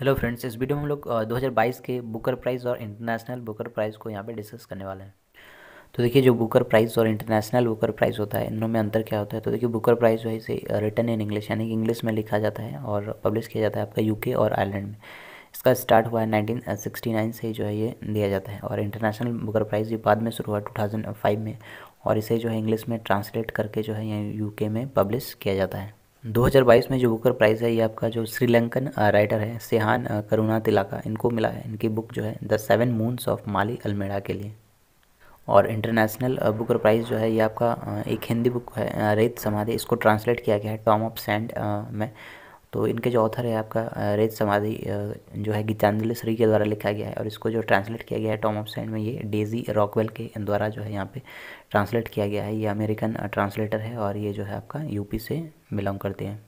hello friends इस video में हम लोग 2022 के बुकर प्राइज़ और इंटरनेशनल बुकर प्राइज़ को यहाँ पे डिस्कस करने वाले हैं तो देखिए जो बुकर प्राइज़ और इंटरनेशनल बुकर प्राइज़ होता है इनमें अंतर क्या होता है तो देखिए बुकर प्राइज़ जो है इसे रिटर्न इन इंग्लिश यानी कि इंग्लिश में लिखा जाता है और पब्लिश किया जाता है आपका यू और आयरलैंड में इसका स्टार्ट हुआ है नाइनटीन से जो है ये दिया जाता है और इंटरनेशनल बुकर प्राइज़ ये बाद में शुरू हुआ टू में और इसे जो है इंग्लिश में ट्रांसलेट करके जो है यू में पब्लिश किया जाता है 2022 में जो बुकर प्राइज़ है ये आपका जो श्रीलंकन राइटर है सेहान करुणा तिलाका इनको मिला है इनकी बुक जो है the seven moons of Maali Almeida के लिए और इंटरनेशनल बुकर प्राइज़ जो है ये आपका एक हिंदी बुक है रेत समाधि इसको ट्रांसलेट किया गया है टॉम ऑफ सैंड में तो इनके जो ऑथर है आपका रेत समाधि जो है गीतांजलि श्री के द्वारा लिखा गया है और इसको जो ट्रांसलेट किया गया है टॉम ऑफ सैंड में ये डेजी रॉकवेल के द्वारा जो है यहाँ पे ट्रांसलेट किया गया है ये अमेरिकन ट्रांसलेटर है और ये जो है आपका यूपी से बिलोंग करते हैं